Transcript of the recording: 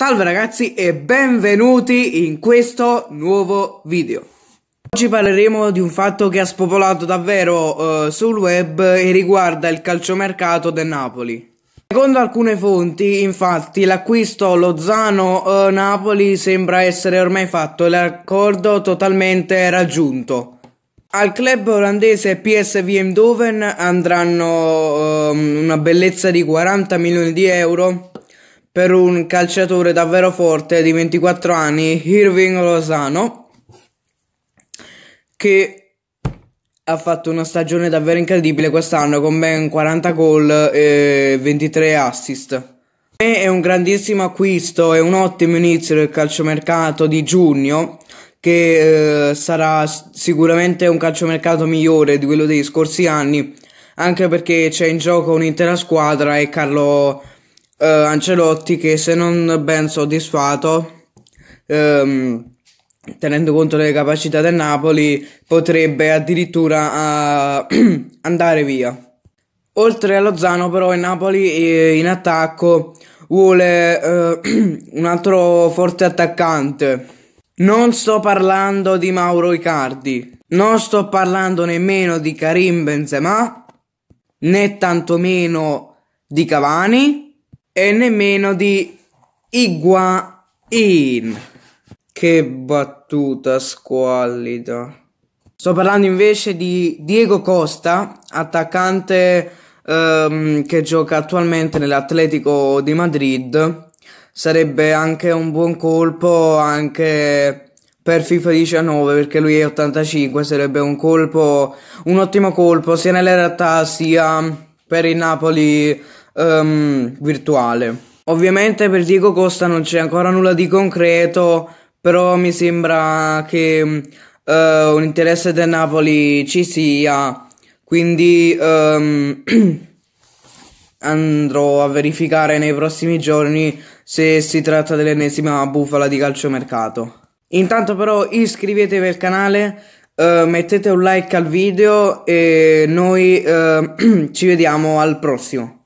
Salve ragazzi e benvenuti in questo nuovo video. Oggi parleremo di un fatto che ha spopolato davvero eh, sul web e riguarda il calciomercato del Napoli. Secondo alcune fonti, infatti, l'acquisto Lozano-Napoli eh, sembra essere ormai fatto e l'accordo totalmente raggiunto. Al club olandese PSV Eindhoven andranno um, una bellezza di 40 milioni di euro per un calciatore davvero forte di 24 anni, Irving Lozano, che ha fatto una stagione davvero incredibile quest'anno con ben 40 gol e 23 assist. È un grandissimo acquisto e un ottimo inizio del calciomercato di giugno che eh, sarà sicuramente un calciomercato migliore di quello degli scorsi anni anche perché c'è in gioco un'intera squadra e Carlo eh, Ancelotti che se non ben soddisfatto, ehm, tenendo conto delle capacità del Napoli, potrebbe addirittura eh, andare via. Oltre a Lozano però il Napoli eh, in attacco vuole eh, un altro forte attaccante. Non sto parlando di Mauro Icardi, non sto parlando nemmeno di Karim Benzema, né tantomeno di Cavani e nemmeno di Higuain. Che battuta squallida. Sto parlando invece di Diego Costa, attaccante ehm, che gioca attualmente nell'Atletico di Madrid. Sarebbe anche un buon colpo anche per FIFA 19 perché lui è 85, sarebbe un colpo, un ottimo colpo sia nella realtà sia per il Napoli um, virtuale. Ovviamente per Diego Costa non c'è ancora nulla di concreto, però mi sembra che uh, un interesse del Napoli ci sia, quindi um, andrò a verificare nei prossimi giorni se si tratta dell'ennesima bufala di calciomercato. Intanto però iscrivetevi al canale, uh, mettete un like al video e noi uh, ci vediamo al prossimo.